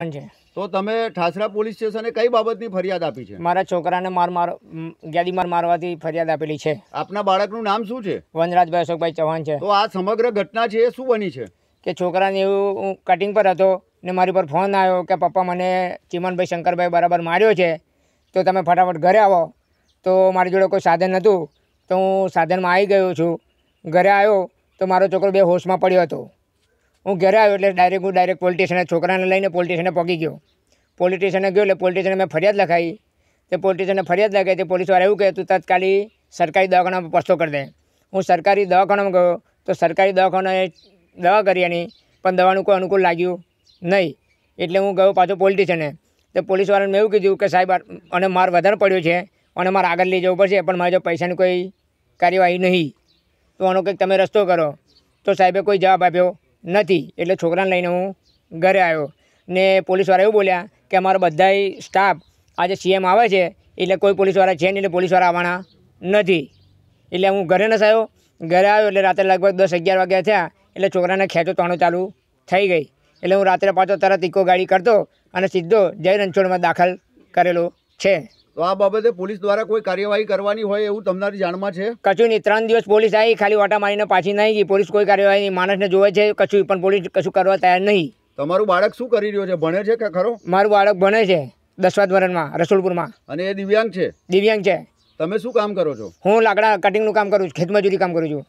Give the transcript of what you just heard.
તો તમે ઠાસરા પોલીસ સ્ટેશને કઈ બાબતની ફરિયાદ આપી છે મારા છોકરાને માર માર ગાદી માર મારવાથી ફરિયાદ આપેલી છે આપના બાળકનું નામ શું છે વનરાજભાઈ અશોકભાઈ ચૌહાણ છે તો આ સમગ્ર ઘટના છે એ શું બની છે કે છોકરાને એવું કટિંગ પર હતો ને મારી પર ફોન આવ્યો કે પપ્પા મને ચિમનભાઈ શંકરભાઈ બરાબર માર્યો છે તો તમે ફટાફટ ઘરે આવો તો મારી જોડે કોઈ સાધન નહોતું તો હું સાધનમાં આવી ગયો છું ઘરે આવ્યો તો મારો છોકરો બે હોશમાં પડ્યો હતો હું ઘરે આવ્યો એટલે ડાયરેક્ટ હું ડાયરેક્ટ પોલિટિશિયને છોકરાને લઈને પોલિટિશિયને પગી ગયો પોલિટિશિયને ગયો એટલે પોલિટિશિયને મેં ફરિયાદ લખાવી તે પોલિટિશિયને ફરિયાદ લખાવી તે પોલીસવાળા એવું કહે તું તત્કાલી સરકારી દવાખાનામાં પસ્તો કરી દે હું સરકારી દવાખાનામાં ગયો તો સરકારી દવાખાનાએ દવા કરી એની પણ દવાનું કોઈ અનુકૂળ લાગ્યું નહીં એટલે હું ગયો પાછો પોલિટિશિયને તો પોલીસવાળાને મેં એવું કીધું કે સાહેબ અને માર વધારે પડ્યો છે અને મારે આગળ લઈ જવું પડશે પણ મારે જો પૈસાની કોઈ કાર્યવાહી નહીં તો આનો કંઈક તમે રસ્તો કરો તો સાહેબે કોઈ જવાબ આપ્યો નથી એટલે છોકરાને લઈને હું ઘરે આવ્યો ને પોલીસવાળા એવું બોલ્યા કે અમારો બધાય સ્ટાફ આજે સીએમ આવે છે એટલે કોઈ પોલીસવાળા છે નહીં એટલે પોલીસવાળા આવવાના નથી એટલે હું ઘરે ન આવ્યો ઘરે આવ્યો એટલે રાત્રે લગભગ દસ અગિયાર વાગ્યા થયા એટલે છોકરાને ખેંચો તણો ચાલુ થઈ ગઈ એટલે હું રાત્રે પાછો તરત ઇકો ગાડી કરતો અને સીધો જય રણછોડમાં દાખલ કરેલો છે તો આ બાબતે પોલીસ દ્વારા કોઈ કાર્યવાહી કરવાની હોય એવું તમારી જાણમાં છે કશું નહીં ત્રણ દિવસ પોલીસ આવી ખાલી વાટા મારીને પાછી નહીં ગઈ પોલીસ કોઈ કાર્યવાહી નહીં માણસને જોવે છે કશું પણ પોલીસ કશું કરવા તૈયાર નહીં તમારું બાળક શું કરી રહ્યો છે ભણે છે કે ખરો મારું બાળક ભણે છે દસવાદ વરણમાં રસુલપુરમાં અને એ દિવ્યાંગ છે દિવ્યાંગ છે તમે શું કામ કરો છો હું લાકડા કટિંગનું કામ કરું છું ખેતમજૂરી કામ કરું છું